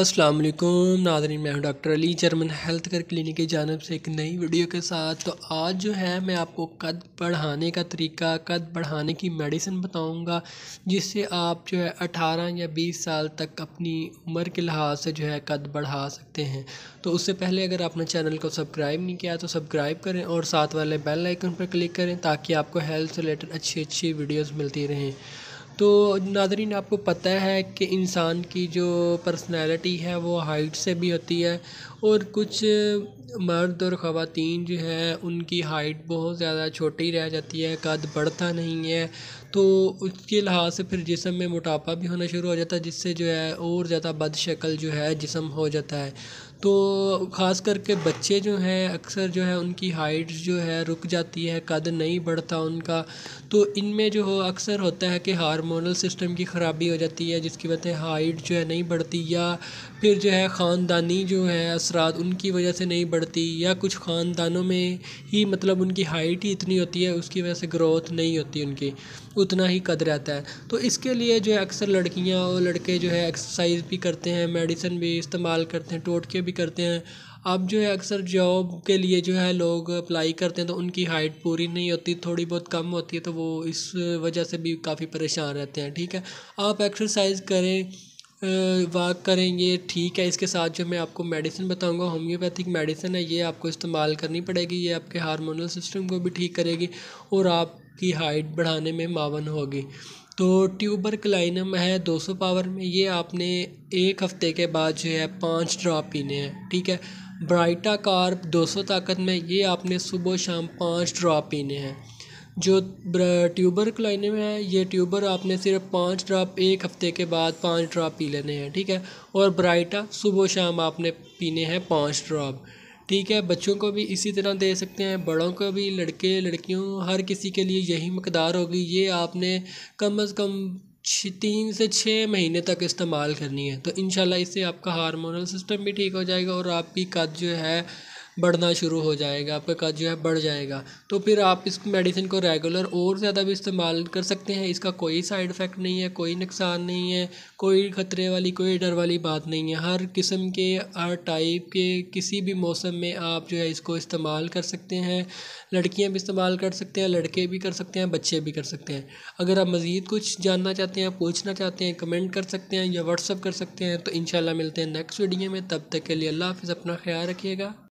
अस्सलाम वालेकुम नाजरीन मैं हूं doctor Ali German health care clinic की जानब से एक नई वीडियो के साथ तो आज जो है मैं आपको कद बढ़ाने का तरीका कद बढ़ाने की मेडिसिन बताऊंगा जिससे आप जो है 18 या 20 साल तक अपनी उम्र के लिहाज से जो है कद बढ़ा सकते हैं तो उससे पहले अगर आपने चैनल को सब्सक्राइब नहीं किया तो सब्सक्राइब करें और साथ वाले बेल आइकन पर क्लिक करें ताकि आपको हेल्थ से रिलेटेड अच्छी अच्छी वीडियोज़ मिलती रहें तो नाजरीन आपको पता है कि इंसान की जो पर्सनैलिटी है वो हाइट से भी होती है और कुछ मर्द और ख़वातीन जो हैं उनकी हाइट बहुत ज़्यादा छोटी रह जाती है कद बढ़ता नहीं है तो उसके लिहाज से फिर जिसम में मोटापा भी होना शुरू हो जाता है जिससे जो है और ज़्यादा बदशक्ल जो है जिसम हो जाता है तो ख़ास करके बच्चे जो हैं अक्सर जो है उनकी हाइट जो है रुक जाती है कद नहीं बढ़ता उनका तो इनमें जो हो अक्सर होता है कि हार्मोनल सिस्टम की ख़राबी हो जाती है जिसकी वजह से हाइट जो है नहीं बढ़ती या फिर जो है ख़ानदानी जो है असरा उनकी वजह से नहीं बढ़ती या कुछ ख़ानदानों में ही मतलब उनकी हाइट ही इतनी होती है उसकी वजह से ग्रोथ नहीं होती उनकी उतना ही कद रहता है तो इसके लिए जो है अक्सर लड़कियाँ और लड़के जो है एक्सरसाइज भी करते हैं मेडिसिन भी इस्तेमाल करते हैं टोटके भी करते हैं अब जो है अक्सर जॉब के लिए जो है लोग अप्लाई करते हैं तो उनकी हाइट पूरी नहीं होती थोड़ी बहुत कम होती है तो वो इस वजह से भी काफ़ी परेशान रहते हैं ठीक है आप एक्सरसाइज करें वाक ये ठीक है इसके साथ जो मैं आपको मेडिसिन बताऊंगा होम्योपैथिक मेडिसिन है ये आपको इस्तेमाल करनी पड़ेगी ये आपके हार्मोनल सिस्टम को भी ठीक करेगी और आपकी हाइट बढ़ाने में मावन होगी तो ट्यूबर क्लाइनम है 200 पावर में ये आपने एक हफ्ते के बाद जो है पाँच ड्रॉप पीने हैं ठीक है ब्राइटा कार्ब 200 ताकत में ये आपने सुबह शाम पाँच ड्रॉप पीने हैं जो ट्यूबर क्लाइनम है ये ट्यूबर आपने सिर्फ पाँच ड्रॉप एक हफ्ते के बाद पाँच ड्रॉप पी लेने हैं ठीक है और ब्राइटा सुबह शाम आपने पीने हैं पाँच ड्रॉप ठीक है बच्चों को भी इसी तरह दे सकते हैं बड़ों को भी लड़के लड़कियों हर किसी के लिए यही मकदार होगी ये आपने कम अज़ कम तीन से छः महीने तक इस्तेमाल करनी है तो इन इससे आपका हार्मोनल सिस्टम भी ठीक हो जाएगा और आपकी कद जो है बढ़ना शुरू हो जाएगा आपका कद जो है बढ़ जाएगा तो फिर आप इस मेडिसिन को रेगुलर और ज़्यादा भी इस्तेमाल कर सकते हैं इसका कोई साइड इफ़ेक्ट नहीं है कोई नुकसान नहीं है कोई ख़तरे वाली कोई डर वाली बात नहीं है हर किस्म के हर टाइप के किसी भी मौसम में आप जो है इसको इस्तेमाल कर सकते हैं लड़कियाँ भी इस्तेमाल कर सकते हैं लड़के भी कर सकते हैं बच्चे भी कर सकते हैं अगर आप मज़ीद कुछ जानना चाहते हैं पूछना चाहते हैं कमेंट कर सकते हैं या व्हाट्सअप कर सकते हैं तो इन मिलते हैं नेक्स्ट वीडियो में तब तक के लिए अल्लाह हाफिज़ अपना ख्याल रखिएगा